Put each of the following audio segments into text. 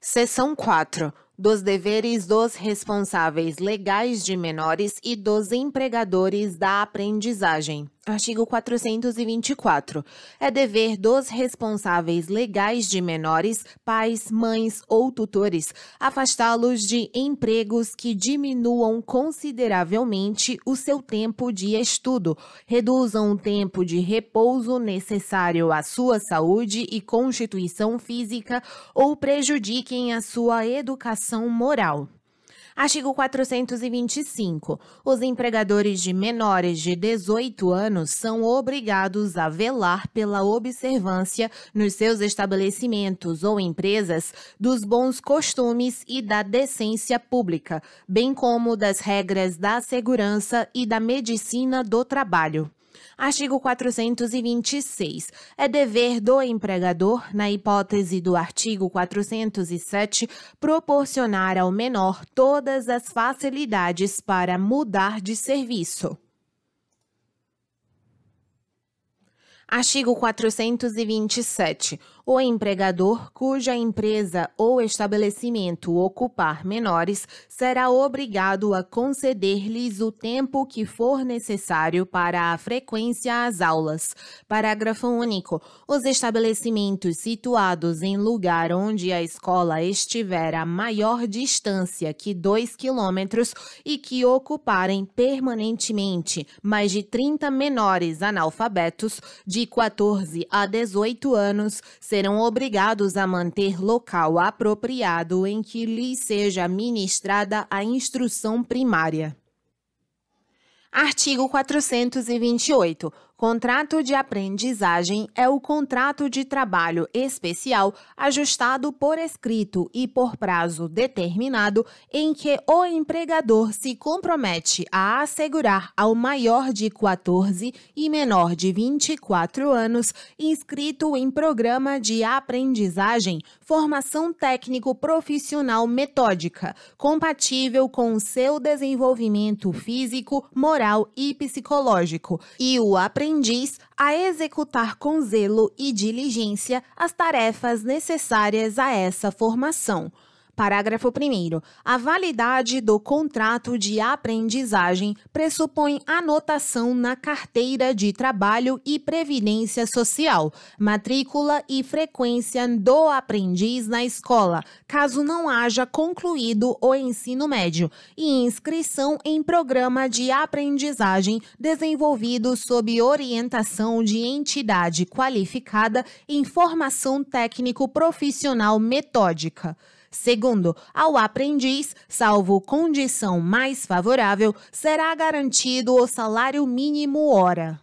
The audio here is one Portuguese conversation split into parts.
Seção 4 dos deveres dos responsáveis legais de menores e dos empregadores da aprendizagem. Artigo 424. É dever dos responsáveis legais de menores, pais, mães ou tutores, afastá-los de empregos que diminuam consideravelmente o seu tempo de estudo, reduzam o tempo de repouso necessário à sua saúde e constituição física ou prejudiquem a sua educação moral. Artigo 425. Os empregadores de menores de 18 anos são obrigados a velar pela observância nos seus estabelecimentos ou empresas dos bons costumes e da decência pública, bem como das regras da segurança e da medicina do trabalho. Artigo 426. É dever do empregador, na hipótese do artigo 407, proporcionar ao menor todas as facilidades para mudar de serviço. Artigo 427. O empregador cuja empresa ou estabelecimento ocupar menores será obrigado a conceder-lhes o tempo que for necessário para a frequência às aulas. Parágrafo único. Os estabelecimentos situados em lugar onde a escola estiver a maior distância que 2 quilômetros e que ocuparem permanentemente mais de 30 menores analfabetos de 14 a 18 anos serão serão obrigados a manter local apropriado em que lhes seja ministrada a instrução primária. Artigo 428. Contrato de aprendizagem é o contrato de trabalho especial ajustado por escrito e por prazo determinado em que o empregador se compromete a assegurar ao maior de 14 e menor de 24 anos inscrito em programa de aprendizagem formação técnico profissional metódica, compatível com seu desenvolvimento físico, moral e psicológico, e o aprendizagem aprendiz a executar com zelo e diligência as tarefas necessárias a essa formação Parágrafo 1. A validade do contrato de aprendizagem pressupõe anotação na carteira de trabalho e previdência social, matrícula e frequência do aprendiz na escola, caso não haja concluído o ensino médio, e inscrição em programa de aprendizagem desenvolvido sob orientação de entidade qualificada em formação técnico-profissional metódica. Segundo, ao aprendiz, salvo condição mais favorável, será garantido o salário mínimo hora.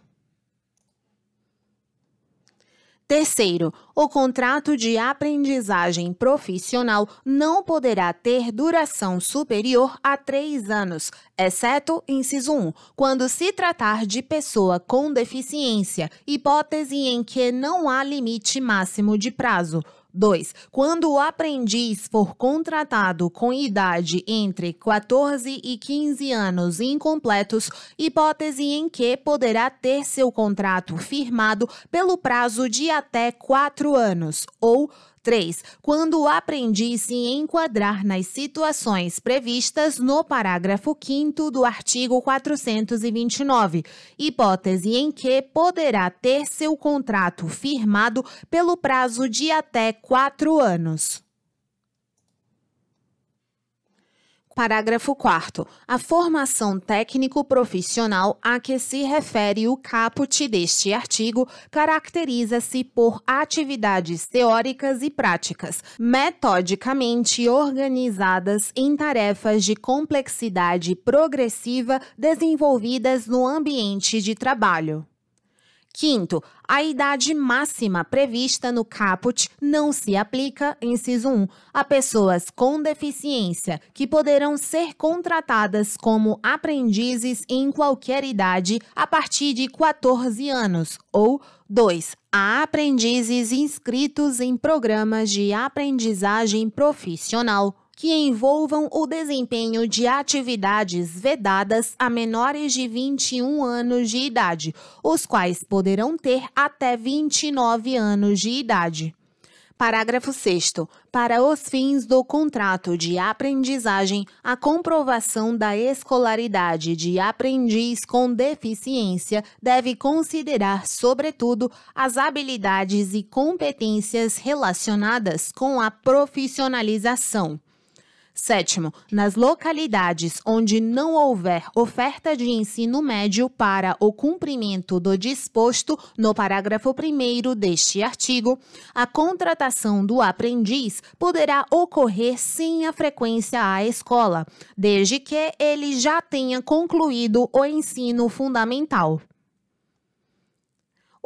Terceiro, o contrato de aprendizagem profissional não poderá ter duração superior a três anos, exceto, inciso 1, quando se tratar de pessoa com deficiência, hipótese em que não há limite máximo de prazo. 2. Quando o aprendiz for contratado com idade entre 14 e 15 anos incompletos, hipótese em que poderá ter seu contrato firmado pelo prazo de até 4 anos, ou 3, quando o aprendiz se enquadrar nas situações previstas no parágrafo 5 do artigo 429, hipótese em que poderá ter seu contrato firmado pelo prazo de até quatro anos. Parágrafo 4. A formação técnico-profissional a que se refere o caput deste artigo caracteriza-se por atividades teóricas e práticas, metodicamente organizadas em tarefas de complexidade progressiva desenvolvidas no ambiente de trabalho. Quinto, a idade máxima prevista no caput não se aplica, inciso 1, a pessoas com deficiência que poderão ser contratadas como aprendizes em qualquer idade a partir de 14 anos, ou 2. A aprendizes inscritos em programas de aprendizagem profissional que envolvam o desempenho de atividades vedadas a menores de 21 anos de idade, os quais poderão ter até 29 anos de idade. Parágrafo 6. Para os fins do contrato de aprendizagem, a comprovação da escolaridade de aprendiz com deficiência deve considerar, sobretudo, as habilidades e competências relacionadas com a profissionalização. Sétimo, nas localidades onde não houver oferta de ensino médio para o cumprimento do disposto no parágrafo 1 deste artigo, a contratação do aprendiz poderá ocorrer sem a frequência à escola, desde que ele já tenha concluído o ensino fundamental.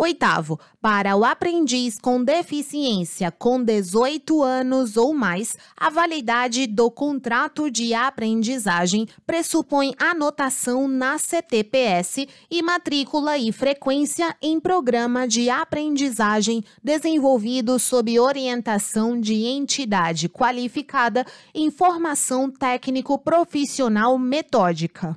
Oitavo, para o aprendiz com deficiência com 18 anos ou mais, a validade do contrato de aprendizagem pressupõe anotação na CTPS e matrícula e frequência em programa de aprendizagem desenvolvido sob orientação de entidade qualificada em formação técnico-profissional metódica.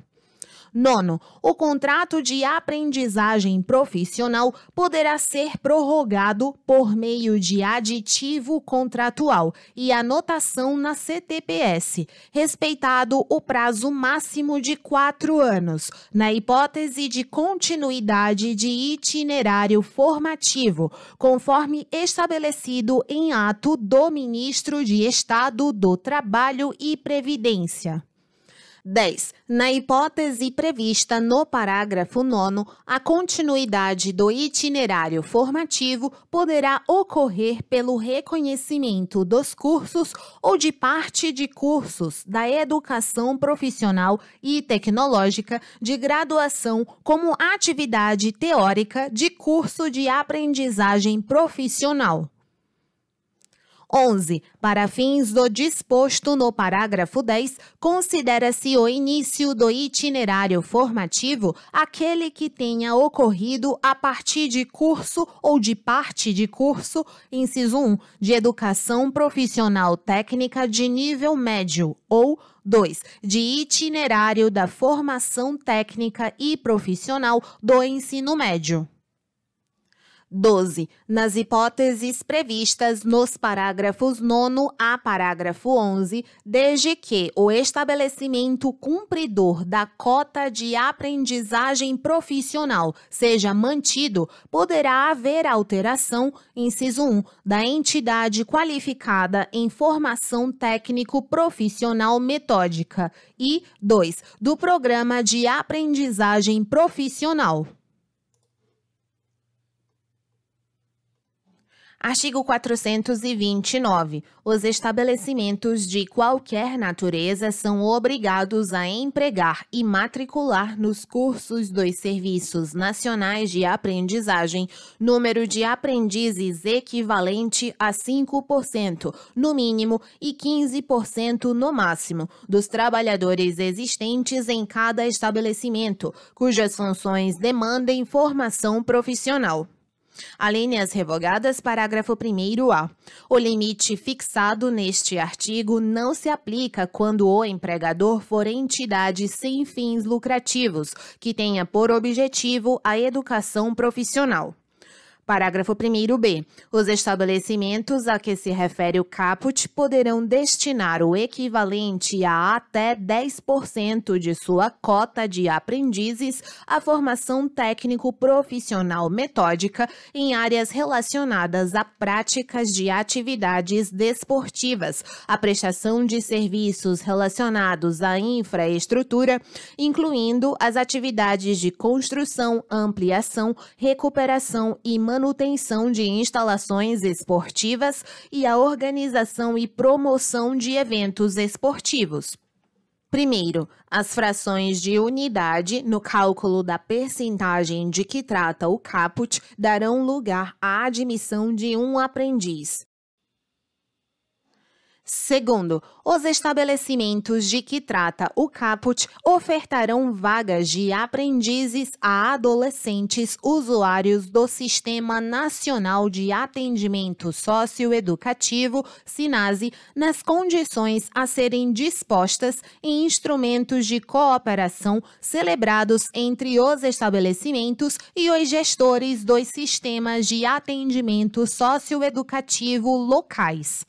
Nono, o contrato de aprendizagem profissional poderá ser prorrogado por meio de aditivo contratual e anotação na CTPS, respeitado o prazo máximo de quatro anos, na hipótese de continuidade de itinerário formativo, conforme estabelecido em ato do Ministro de Estado do Trabalho e Previdência. 10. Na hipótese prevista no parágrafo 9, a continuidade do itinerário formativo poderá ocorrer pelo reconhecimento dos cursos ou de parte de cursos da educação profissional e tecnológica de graduação como atividade teórica de curso de aprendizagem profissional. 11. Para fins do disposto no parágrafo 10, considera-se o início do itinerário formativo aquele que tenha ocorrido a partir de curso ou de parte de curso, inciso 1, de educação profissional técnica de nível médio ou 2. De itinerário da formação técnica e profissional do ensino médio. 12. Nas hipóteses previstas nos parágrafos 9 a parágrafo 11, desde que o estabelecimento cumpridor da cota de aprendizagem profissional seja mantido, poderá haver alteração, inciso 1, da entidade qualificada em formação técnico-profissional metódica e 2, do programa de aprendizagem profissional. Artigo 429. Os estabelecimentos de qualquer natureza são obrigados a empregar e matricular nos cursos dos Serviços Nacionais de Aprendizagem número de aprendizes equivalente a 5%, no mínimo, e 15% no máximo, dos trabalhadores existentes em cada estabelecimento, cujas funções demandem formação profissional. Além revogadas, parágrafo 1a. O limite fixado neste artigo não se aplica quando o empregador for entidade sem fins lucrativos, que tenha por objetivo a educação profissional. Parágrafo 1b. Os estabelecimentos a que se refere o caput poderão destinar o equivalente a até 10% de sua cota de aprendizes à formação técnico-profissional metódica em áreas relacionadas a práticas de atividades desportivas, a prestação de serviços relacionados à infraestrutura, incluindo as atividades de construção, ampliação, recuperação e manutenção manutenção de instalações esportivas e a organização e promoção de eventos esportivos. Primeiro, as frações de unidade no cálculo da percentagem de que trata o caput darão lugar à admissão de um aprendiz. Segundo, os estabelecimentos de que trata o caput ofertarão vagas de aprendizes a adolescentes usuários do Sistema Nacional de Atendimento Socioeducativo, SINASE, nas condições a serem dispostas em instrumentos de cooperação celebrados entre os estabelecimentos e os gestores dos sistemas de atendimento socioeducativo locais.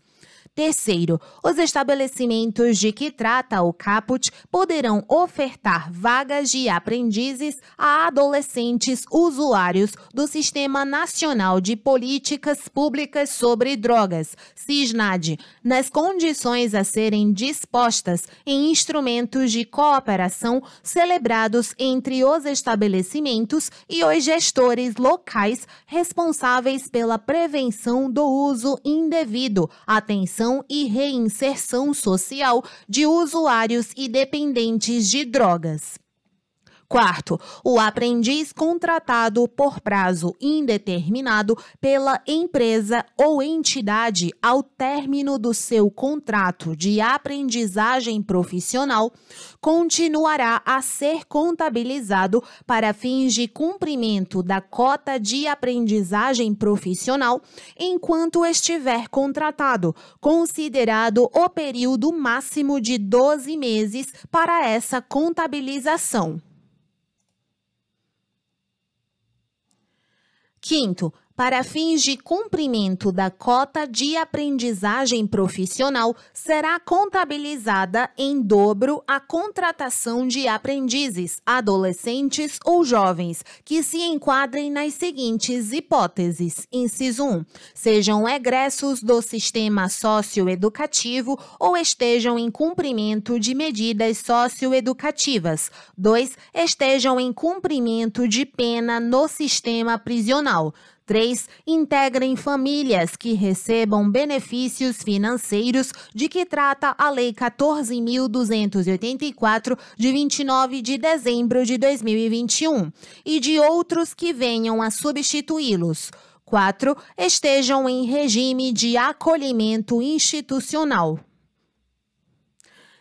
Terceiro, os estabelecimentos de que trata o caput poderão ofertar vagas de aprendizes a adolescentes usuários do Sistema Nacional de Políticas Públicas sobre Drogas, CISNAD, nas condições a serem dispostas em instrumentos de cooperação celebrados entre os estabelecimentos e os gestores locais responsáveis pela prevenção do uso indevido. Atenção e reinserção social de usuários e dependentes de drogas. Quarto, o aprendiz contratado por prazo indeterminado pela empresa ou entidade ao término do seu contrato de aprendizagem profissional continuará a ser contabilizado para fins de cumprimento da cota de aprendizagem profissional enquanto estiver contratado, considerado o período máximo de 12 meses para essa contabilização. Quinto, para fins de cumprimento da cota de aprendizagem profissional, será contabilizada em dobro a contratação de aprendizes, adolescentes ou jovens que se enquadrem nas seguintes hipóteses: inciso 1, sejam egressos do sistema socioeducativo ou estejam em cumprimento de medidas socioeducativas. 2, estejam em cumprimento de pena no sistema prisional. 3. Integrem famílias que recebam benefícios financeiros de que trata a Lei 14.284, de 29 de dezembro de 2021, e de outros que venham a substituí-los. 4. Estejam em regime de acolhimento institucional.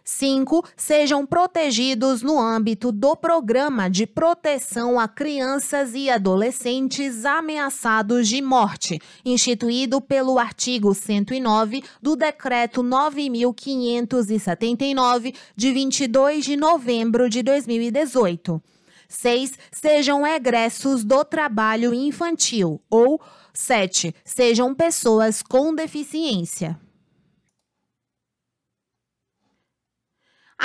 5. Sejam protegidos no âmbito do Programa de Proteção a Crianças e Adolescentes Ameaçados de Morte, instituído pelo artigo 109 do Decreto 9.579, de 22 de novembro de 2018. 6. Sejam egressos do trabalho infantil ou 7. Sejam pessoas com deficiência.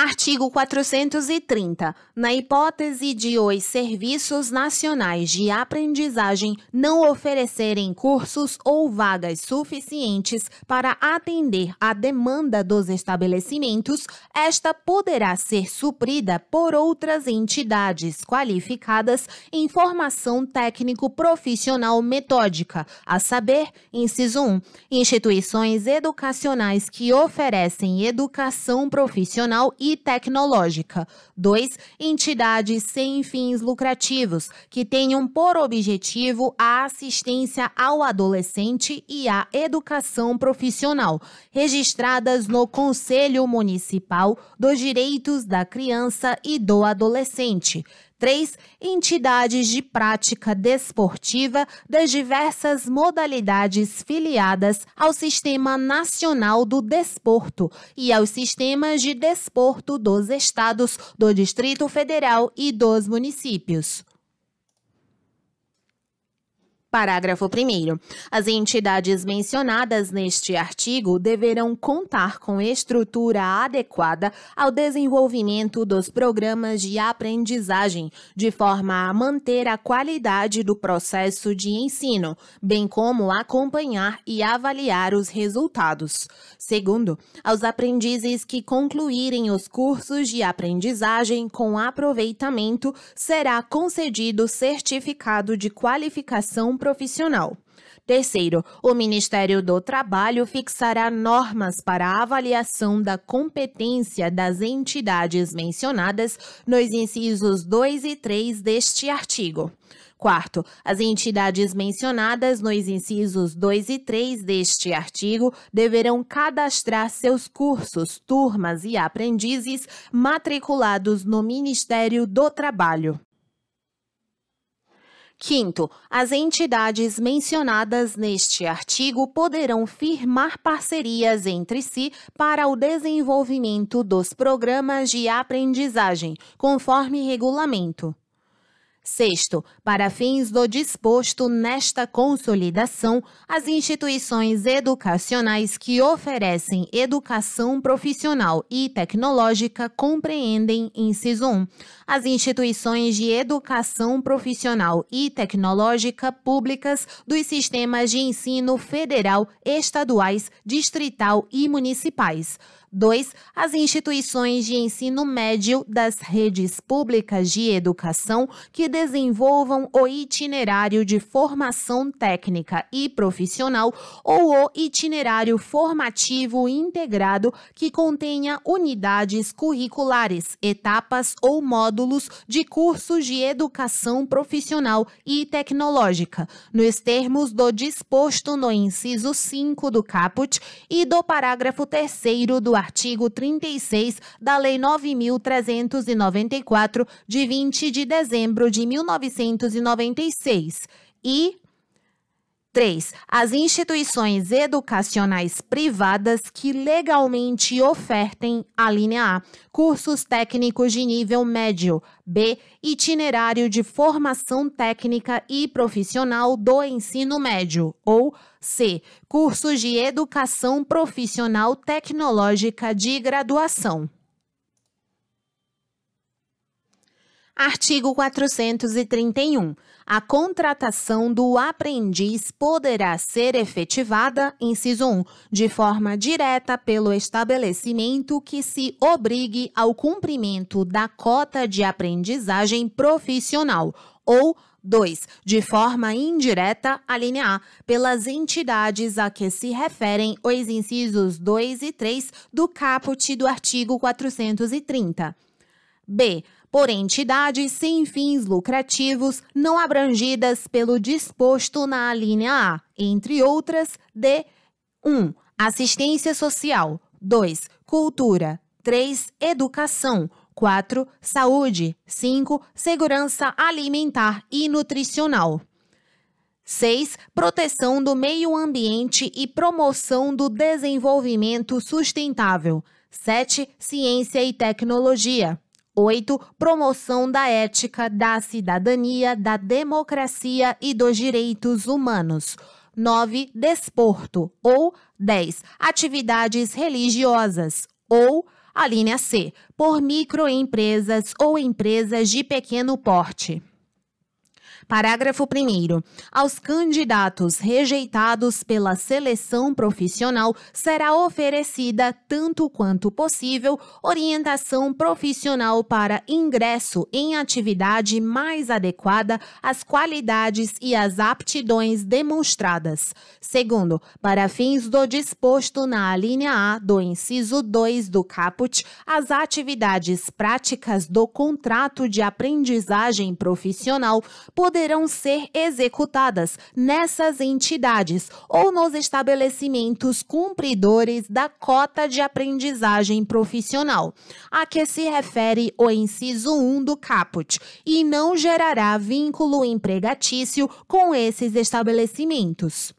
Artigo 430. Na hipótese de os Serviços Nacionais de Aprendizagem não oferecerem cursos ou vagas suficientes para atender à demanda dos estabelecimentos, esta poderá ser suprida por outras entidades qualificadas em formação técnico-profissional metódica, a saber, inciso 1, instituições educacionais que oferecem educação profissional e tecnológica. 2. Entidades sem fins lucrativos, que tenham por objetivo a assistência ao adolescente e à educação profissional, registradas no Conselho Municipal dos Direitos da Criança e do Adolescente três entidades de prática desportiva das diversas modalidades filiadas ao Sistema Nacional do Desporto e aos sistemas de desporto dos estados, do Distrito Federal e dos municípios. Parágrafo 1. As entidades mencionadas neste artigo deverão contar com estrutura adequada ao desenvolvimento dos programas de aprendizagem, de forma a manter a qualidade do processo de ensino, bem como acompanhar e avaliar os resultados. Segundo, aos aprendizes que concluírem os cursos de aprendizagem com aproveitamento, será concedido certificado de qualificação profissional. Terceiro, o Ministério do Trabalho fixará normas para a avaliação da competência das entidades mencionadas nos incisos 2 e 3 deste artigo. Quarto, as entidades mencionadas nos incisos 2 e 3 deste artigo deverão cadastrar seus cursos, turmas e aprendizes matriculados no Ministério do Trabalho. Quinto, as entidades mencionadas neste artigo poderão firmar parcerias entre si para o desenvolvimento dos programas de aprendizagem, conforme regulamento. Sexto, para fins do disposto nesta consolidação, as instituições educacionais que oferecem educação profissional e tecnológica compreendem, inciso 1, as instituições de educação profissional e tecnológica públicas dos sistemas de ensino federal, estaduais, distrital e municipais. 2. As instituições de ensino médio das redes públicas de educação que desenvolvam o itinerário de formação técnica e profissional ou o itinerário formativo integrado que contenha unidades curriculares, etapas ou módulos de cursos de educação profissional e tecnológica, nos termos do disposto no inciso 5 do caput e do parágrafo 3 do artigo 36 da Lei 9.394, de 20 de dezembro de 1996, e 3. As instituições educacionais privadas que legalmente ofertem a linha A, cursos técnicos de nível médio, B, itinerário de formação técnica e profissional do ensino médio, ou C, cursos de educação profissional tecnológica de graduação. Artigo 431. A contratação do aprendiz poderá ser efetivada, inciso 1, de forma direta pelo estabelecimento que se obrigue ao cumprimento da cota de aprendizagem profissional ou 2. De forma indireta, a linha A, pelas entidades a que se referem os incisos 2 e 3 do caput do artigo 430. B por entidades sem fins lucrativos não abrangidas pelo disposto na alínea A, entre outras, de 1. assistência social, 2. Cultura, 3. Educação, 4. Saúde, 5. Segurança alimentar e nutricional. 6. Proteção do meio ambiente e promoção do desenvolvimento sustentável. 7. Ciência e tecnologia. 8. Promoção da ética, da cidadania, da democracia e dos direitos humanos. 9. Desporto. Ou 10. Atividades religiosas. Ou a linha C. Por microempresas ou empresas de pequeno porte. Parágrafo 1. Aos candidatos rejeitados pela seleção profissional será oferecida, tanto quanto possível, orientação profissional para ingresso em atividade mais adequada às qualidades e às aptidões demonstradas. Segundo, para fins do disposto na alínea A do inciso 2 do caput, as atividades práticas do contrato de aprendizagem profissional poderão poderão ser executadas nessas entidades ou nos estabelecimentos cumpridores da cota de aprendizagem profissional, a que se refere o inciso 1 do caput, e não gerará vínculo empregatício com esses estabelecimentos.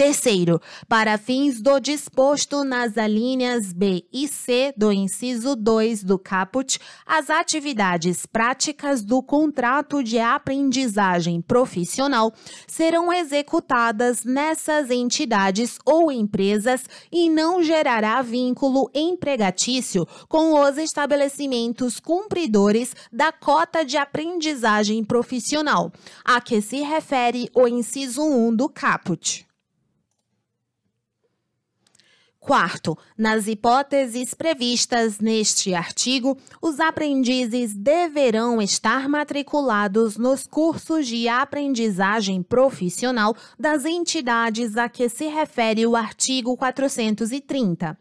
Terceiro, para fins do disposto nas alíneas B e C do inciso 2 do caput, as atividades práticas do contrato de aprendizagem profissional serão executadas nessas entidades ou empresas e não gerará vínculo empregatício com os estabelecimentos cumpridores da cota de aprendizagem profissional, a que se refere o inciso 1 do caput. Quarto, nas hipóteses previstas neste artigo, os aprendizes deverão estar matriculados nos cursos de aprendizagem profissional das entidades a que se refere o artigo 430.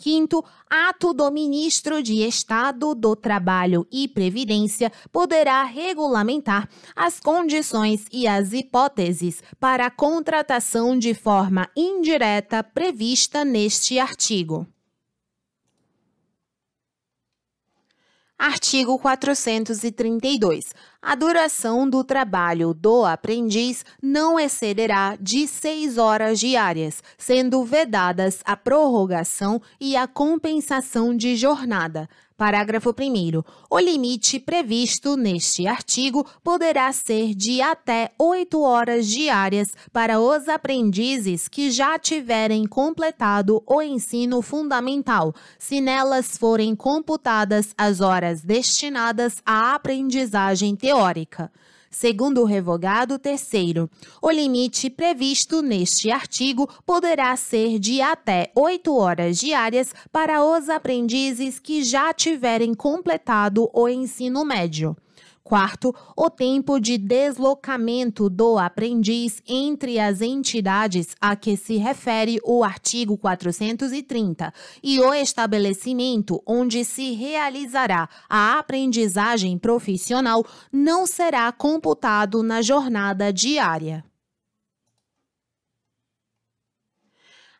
Quinto, ato do ministro de Estado do Trabalho e Previdência poderá regulamentar as condições e as hipóteses para a contratação de forma indireta prevista neste artigo. Artigo 432. A duração do trabalho do aprendiz não excederá de seis horas diárias, sendo vedadas a prorrogação e a compensação de jornada. Parágrafo 1. O limite previsto neste artigo poderá ser de até 8 horas diárias para os aprendizes que já tiverem completado o ensino fundamental, se nelas forem computadas as horas destinadas à aprendizagem teórica. Segundo o revogado terceiro, o limite previsto neste artigo poderá ser de até 8 horas diárias para os aprendizes que já tiverem completado o ensino médio. Quarto, o tempo de deslocamento do aprendiz entre as entidades a que se refere o artigo 430 e o estabelecimento onde se realizará a aprendizagem profissional não será computado na jornada diária.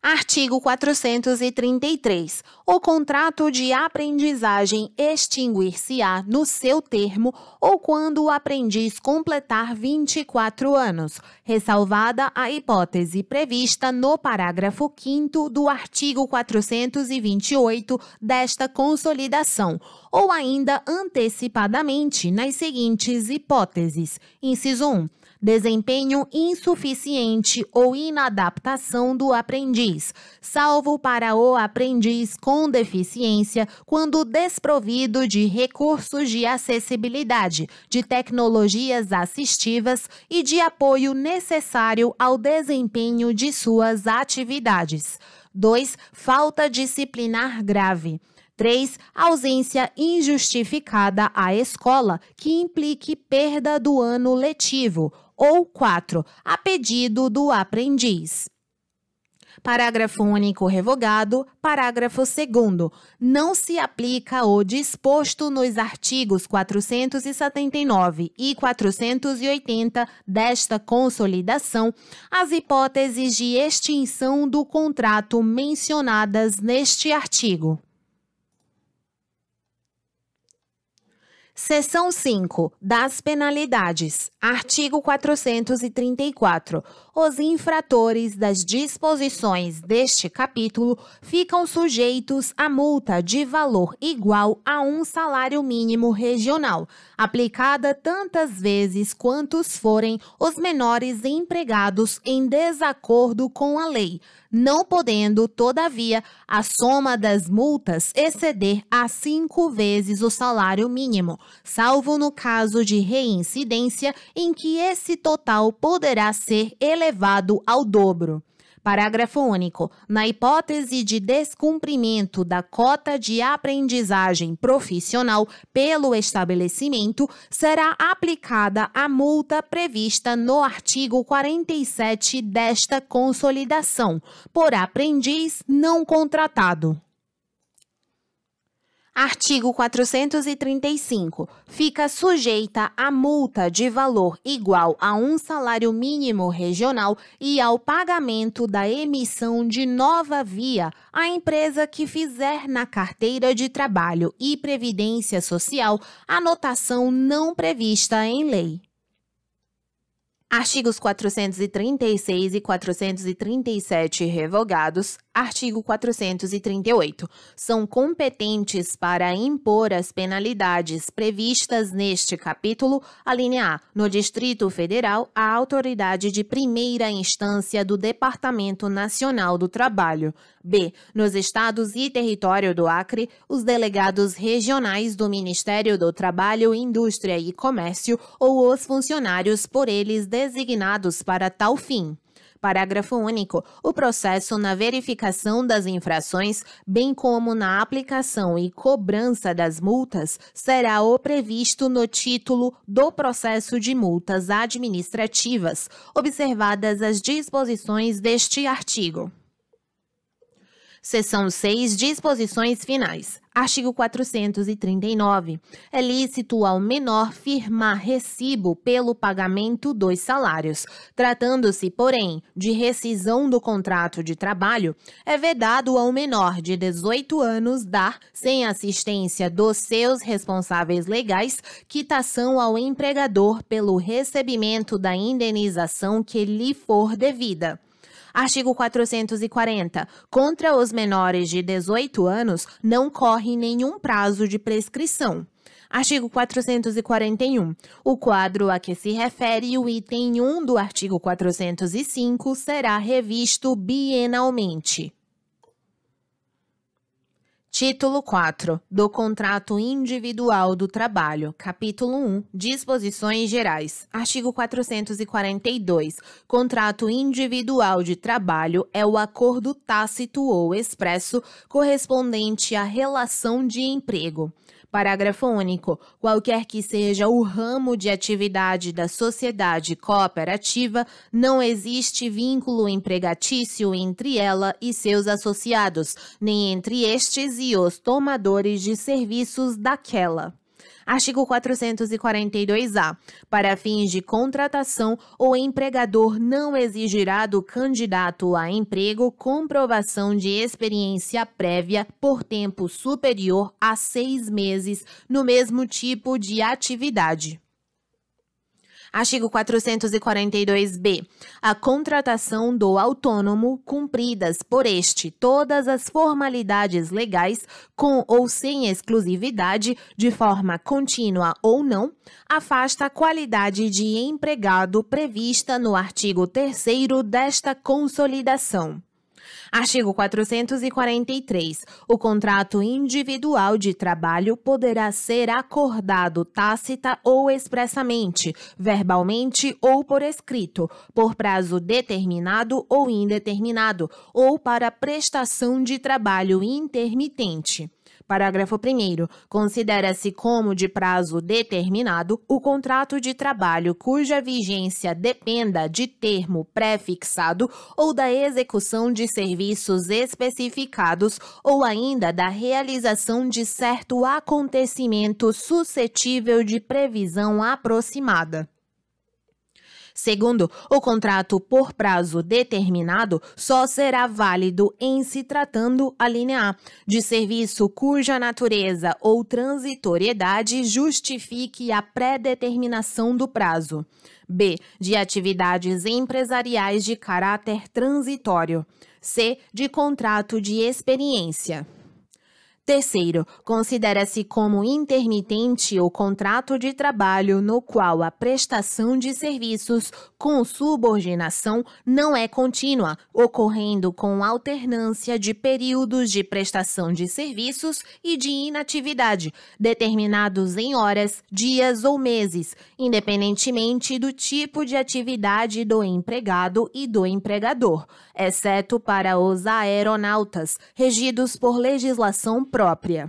Artigo 433. O contrato de aprendizagem extinguir-se-á no seu termo ou quando o aprendiz completar 24 anos, ressalvada a hipótese prevista no parágrafo 5 do artigo 428 desta consolidação, ou ainda antecipadamente nas seguintes hipóteses: inciso 1 desempenho insuficiente ou inadaptação do aprendiz, salvo para o aprendiz com deficiência quando desprovido de recursos de acessibilidade, de tecnologias assistivas e de apoio necessário ao desempenho de suas atividades. 2. Falta disciplinar grave. 3. Ausência injustificada à escola, que implique perda do ano letivo ou 4, a pedido do aprendiz. Parágrafo único revogado. Parágrafo 2. Não se aplica o disposto nos artigos 479 e 480 desta consolidação às hipóteses de extinção do contrato mencionadas neste artigo. Seção 5 das penalidades. Artigo 434 os infratores das disposições deste capítulo ficam sujeitos a multa de valor igual a um salário mínimo regional, aplicada tantas vezes quantos forem os menores empregados em desacordo com a lei, não podendo, todavia, a soma das multas exceder a cinco vezes o salário mínimo, salvo no caso de reincidência em que esse total poderá ser elevado elevado ao dobro. Parágrafo único. Na hipótese de descumprimento da cota de aprendizagem profissional pelo estabelecimento, será aplicada a multa prevista no artigo 47 desta consolidação, por aprendiz não contratado. Artigo 435. Fica sujeita a multa de valor igual a um salário mínimo regional e ao pagamento da emissão de nova via a empresa que fizer na carteira de trabalho e previdência social anotação não prevista em lei. Artigos 436 e 437 revogados. Artigo 438. São competentes para impor as penalidades previstas neste capítulo, a linha A, no Distrito Federal, a autoridade de primeira instância do Departamento Nacional do Trabalho. B, nos estados e território do Acre, os delegados regionais do Ministério do Trabalho, Indústria e Comércio ou os funcionários por eles designados para tal fim. Parágrafo único. O processo na verificação das infrações, bem como na aplicação e cobrança das multas, será o previsto no título do processo de multas administrativas, observadas as disposições deste artigo. Seção 6, disposições finais. Artigo 439. É lícito ao menor firmar recibo pelo pagamento dos salários. Tratando-se, porém, de rescisão do contrato de trabalho, é vedado ao menor de 18 anos dar, sem assistência dos seus responsáveis legais, quitação ao empregador pelo recebimento da indenização que lhe for devida. Artigo 440. Contra os menores de 18 anos não corre nenhum prazo de prescrição. Artigo 441. O quadro a que se refere o item 1 do artigo 405 será revisto bienalmente. Título 4 do Contrato Individual do Trabalho, Capítulo 1 Disposições Gerais. Artigo 442. Contrato individual de trabalho é o acordo tácito ou expresso correspondente à relação de emprego. Parágrafo único. Qualquer que seja o ramo de atividade da sociedade cooperativa, não existe vínculo empregatício entre ela e seus associados, nem entre estes e os tomadores de serviços daquela. Artigo 442-A. Para fins de contratação, o empregador não exigirá do candidato a emprego comprovação de experiência prévia por tempo superior a seis meses no mesmo tipo de atividade. Artigo 442b. A contratação do autônomo, cumpridas por este todas as formalidades legais, com ou sem exclusividade, de forma contínua ou não, afasta a qualidade de empregado prevista no artigo 3 desta consolidação. Artigo 443. O contrato individual de trabalho poderá ser acordado tácita ou expressamente, verbalmente ou por escrito, por prazo determinado ou indeterminado, ou para prestação de trabalho intermitente. Parágrafo 1. Considera-se como de prazo determinado o contrato de trabalho cuja vigência dependa de termo pré-fixado ou da execução de serviços especificados ou ainda da realização de certo acontecimento suscetível de previsão aproximada. Segundo, o contrato por prazo determinado só será válido em se tratando a linha A de serviço cuja natureza ou transitoriedade justifique a pré-determinação do prazo. B. De atividades empresariais de caráter transitório. C. De contrato de experiência. Terceiro, considera-se como intermitente o contrato de trabalho no qual a prestação de serviços com subordinação não é contínua, ocorrendo com alternância de períodos de prestação de serviços e de inatividade, determinados em horas, dias ou meses, independentemente do tipo de atividade do empregado e do empregador, exceto para os aeronautas, regidos por legislação própria própria.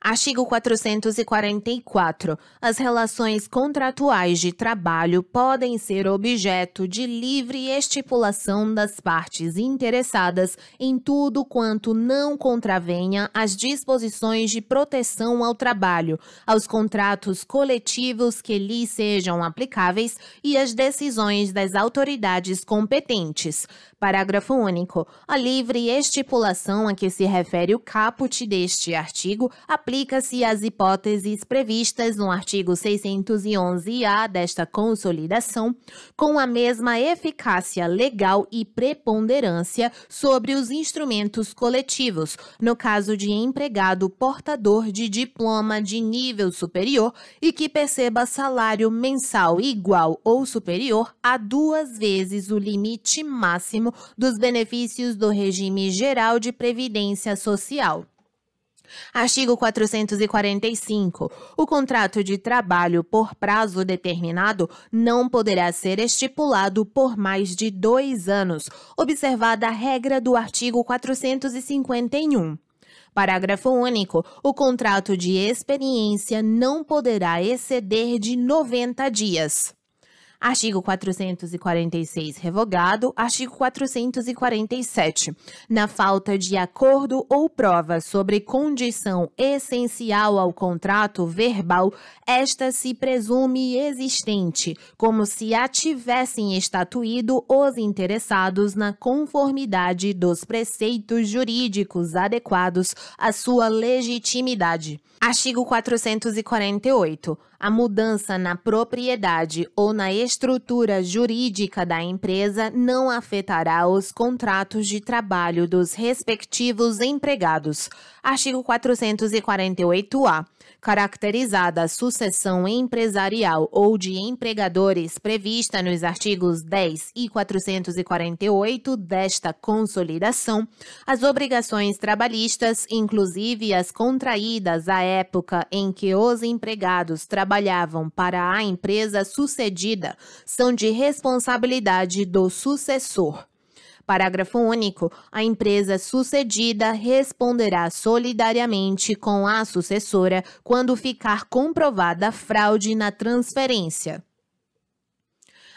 Artigo 444. As relações contratuais de trabalho podem ser objeto de livre estipulação das partes interessadas em tudo quanto não contravenha as disposições de proteção ao trabalho, aos contratos coletivos que lhe sejam aplicáveis e às decisões das autoridades competentes. Parágrafo único. A livre estipulação a que se refere o caput deste artigo aplica-se às hipóteses previstas no artigo 611-A desta consolidação, com a mesma eficácia legal e preponderância sobre os instrumentos coletivos, no caso de empregado portador de diploma de nível superior e que perceba salário mensal igual ou superior a duas vezes o limite máximo dos benefícios do regime geral de previdência social. Artigo 445. O contrato de trabalho por prazo determinado não poderá ser estipulado por mais de dois anos, observada a regra do artigo 451. Parágrafo único. O contrato de experiência não poderá exceder de 90 dias. Artigo 446 revogado. Artigo 447. Na falta de acordo ou prova sobre condição essencial ao contrato verbal, esta se presume existente, como se a tivessem estatuído os interessados na conformidade dos preceitos jurídicos adequados à sua legitimidade. Artigo 448 a mudança na propriedade ou na estrutura jurídica da empresa não afetará os contratos de trabalho dos respectivos empregados. Artigo 448-A caracterizada a sucessão empresarial ou de empregadores prevista nos artigos 10 e 448 desta consolidação, as obrigações trabalhistas, inclusive as contraídas à época em que os empregados trabalhavam para a empresa sucedida, são de responsabilidade do sucessor. Parágrafo único. A empresa sucedida responderá solidariamente com a sucessora quando ficar comprovada fraude na transferência.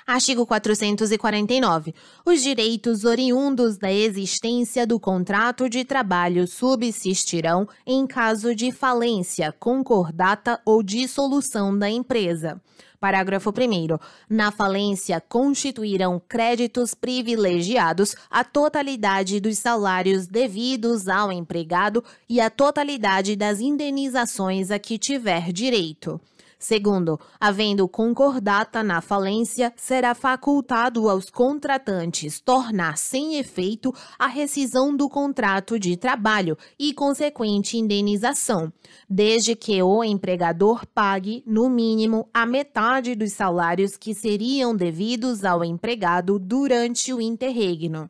Artigo 449. Os direitos oriundos da existência do contrato de trabalho subsistirão em caso de falência, concordata ou dissolução da empresa. Parágrafo 1. Na falência, constituirão créditos privilegiados a totalidade dos salários devidos ao empregado e a totalidade das indenizações a que tiver direito. Segundo, havendo concordata na falência, será facultado aos contratantes tornar sem efeito a rescisão do contrato de trabalho e consequente indenização, desde que o empregador pague, no mínimo, a metade dos salários que seriam devidos ao empregado durante o interregno.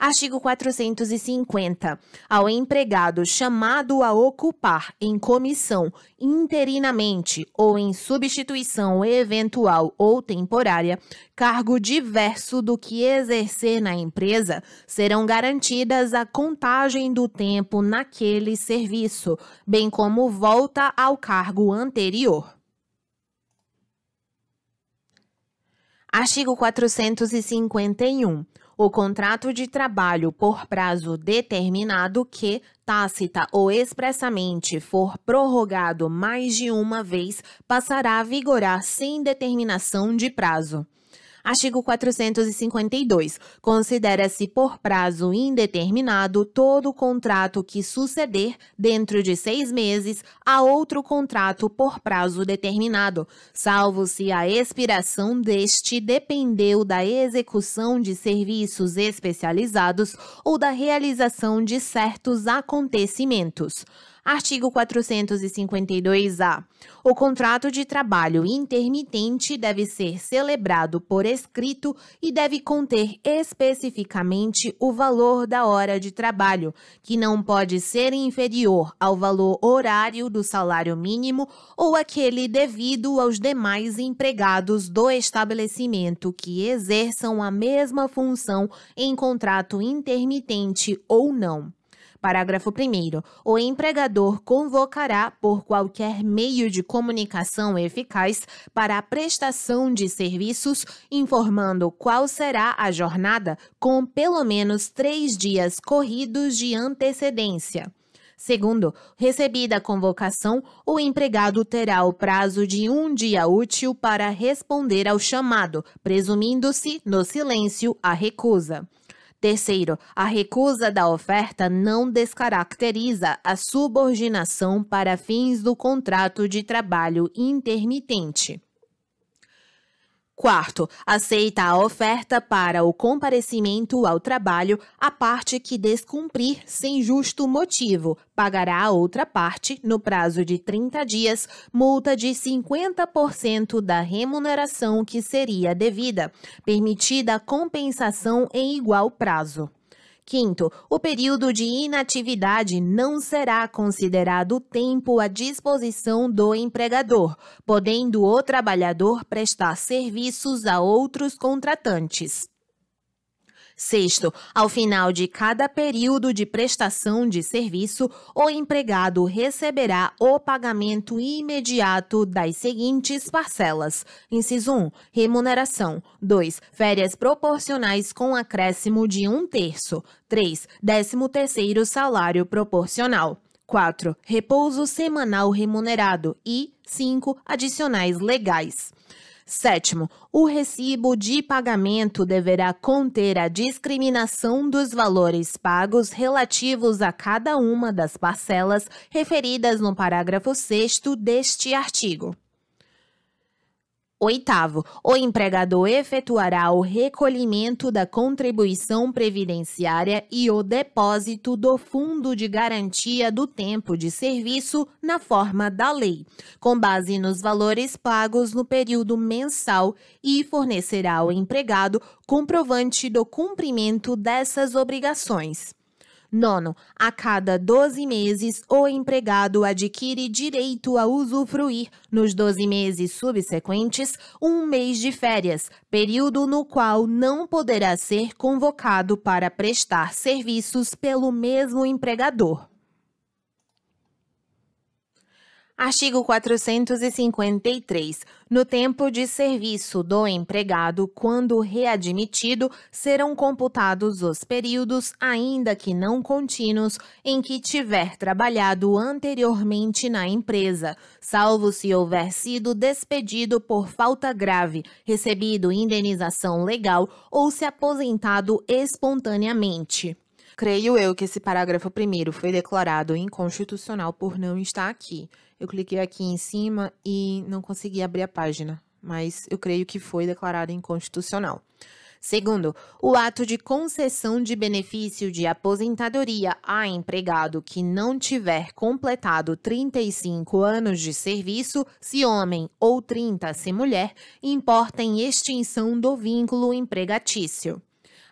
Artigo 450. Ao empregado chamado a ocupar em comissão interinamente ou em substituição eventual ou temporária cargo diverso do que exercer na empresa, serão garantidas a contagem do tempo naquele serviço, bem como volta ao cargo anterior. Artigo 451 o contrato de trabalho por prazo determinado que, tácita ou expressamente, for prorrogado mais de uma vez, passará a vigorar sem determinação de prazo. Artigo 452. Considera-se por prazo indeterminado todo contrato que suceder dentro de seis meses a outro contrato por prazo determinado, salvo se a expiração deste dependeu da execução de serviços especializados ou da realização de certos acontecimentos. Artigo 452-A. O contrato de trabalho intermitente deve ser celebrado por escrito e deve conter especificamente o valor da hora de trabalho, que não pode ser inferior ao valor horário do salário mínimo ou aquele devido aos demais empregados do estabelecimento que exerçam a mesma função em contrato intermitente ou não. Parágrafo 1. O empregador convocará, por qualquer meio de comunicação eficaz, para a prestação de serviços, informando qual será a jornada com pelo menos três dias corridos de antecedência. Segundo, recebida a convocação, o empregado terá o prazo de um dia útil para responder ao chamado, presumindo-se, no silêncio, a recusa. Terceiro, a recusa da oferta não descaracteriza a subordinação para fins do contrato de trabalho intermitente. Quarto, aceita a oferta para o comparecimento ao trabalho a parte que descumprir sem justo motivo. Pagará a outra parte, no prazo de 30 dias, multa de 50% da remuneração que seria devida, permitida compensação em igual prazo. Quinto, o período de inatividade não será considerado tempo à disposição do empregador, podendo o trabalhador prestar serviços a outros contratantes. Sexto, ao final de cada período de prestação de serviço, o empregado receberá o pagamento imediato das seguintes parcelas: inciso 1, remuneração; 2, férias proporcionais com acréscimo de um terço; 3, décimo terceiro salário proporcional. 4. Repouso semanal remunerado e 5. Adicionais legais. Sétimo, o recibo de pagamento deverá conter a discriminação dos valores pagos relativos a cada uma das parcelas referidas no parágrafo 6 deste artigo. Oitavo, o empregador efetuará o recolhimento da contribuição previdenciária e o depósito do Fundo de Garantia do Tempo de Serviço na forma da lei, com base nos valores pagos no período mensal e fornecerá ao empregado comprovante do cumprimento dessas obrigações. Nono, a cada 12 meses, o empregado adquire direito a usufruir, nos 12 meses subsequentes, um mês de férias, período no qual não poderá ser convocado para prestar serviços pelo mesmo empregador. Artigo 453. No tempo de serviço do empregado, quando readmitido, serão computados os períodos, ainda que não contínuos, em que tiver trabalhado anteriormente na empresa, salvo se houver sido despedido por falta grave, recebido indenização legal ou se aposentado espontaneamente. Creio eu que esse parágrafo primeiro foi declarado inconstitucional por não estar aqui. Eu cliquei aqui em cima e não consegui abrir a página, mas eu creio que foi declarado inconstitucional. Segundo, o ato de concessão de benefício de aposentadoria a empregado que não tiver completado 35 anos de serviço, se homem, ou 30 se mulher, importa em extinção do vínculo empregatício.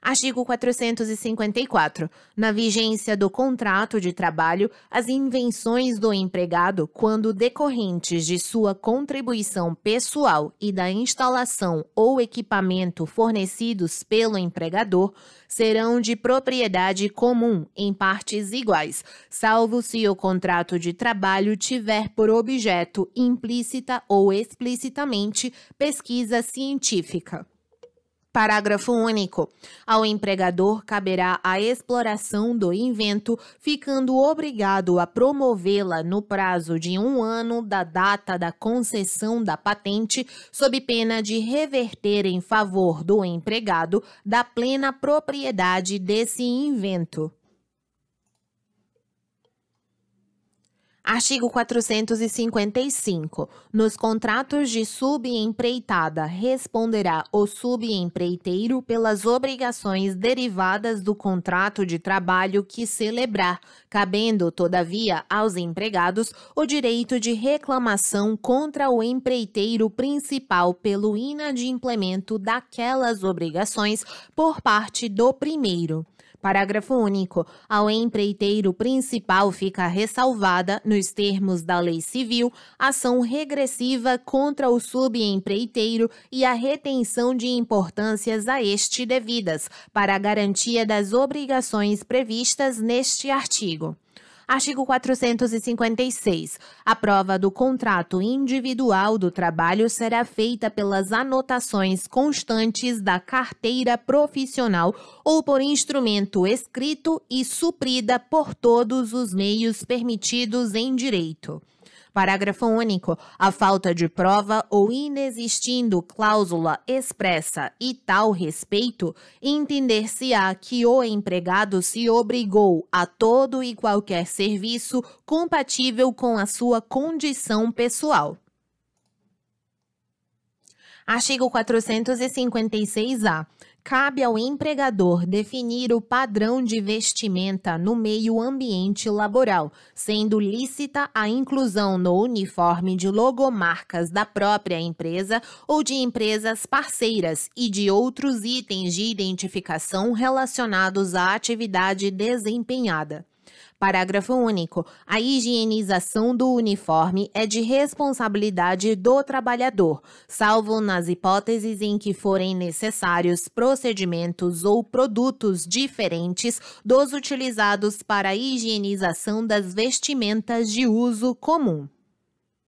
Artigo 454. Na vigência do contrato de trabalho, as invenções do empregado, quando decorrentes de sua contribuição pessoal e da instalação ou equipamento fornecidos pelo empregador, serão de propriedade comum em partes iguais, salvo se o contrato de trabalho tiver por objeto implícita ou explicitamente pesquisa científica. Parágrafo único. Ao empregador caberá a exploração do invento, ficando obrigado a promovê-la no prazo de um ano da data da concessão da patente, sob pena de reverter em favor do empregado da plena propriedade desse invento. Artigo 455. Nos contratos de subempreitada, responderá o subempreiteiro pelas obrigações derivadas do contrato de trabalho que celebrar, cabendo, todavia, aos empregados o direito de reclamação contra o empreiteiro principal pelo inadimplemento daquelas obrigações por parte do primeiro. Parágrafo único. Ao empreiteiro principal fica ressalvada, nos termos da Lei Civil, ação regressiva contra o subempreiteiro e a retenção de importâncias a este devidas, para garantia das obrigações previstas neste artigo. Artigo 456. A prova do contrato individual do trabalho será feita pelas anotações constantes da carteira profissional ou por instrumento escrito e suprida por todos os meios permitidos em direito. Parágrafo único. A falta de prova ou inexistindo cláusula expressa e tal respeito, entender-se-á que o empregado se obrigou a todo e qualquer serviço compatível com a sua condição pessoal. Artigo 456-A cabe ao empregador definir o padrão de vestimenta no meio ambiente laboral, sendo lícita a inclusão no uniforme de logomarcas da própria empresa ou de empresas parceiras e de outros itens de identificação relacionados à atividade desempenhada. Parágrafo único. A higienização do uniforme é de responsabilidade do trabalhador, salvo nas hipóteses em que forem necessários procedimentos ou produtos diferentes dos utilizados para a higienização das vestimentas de uso comum.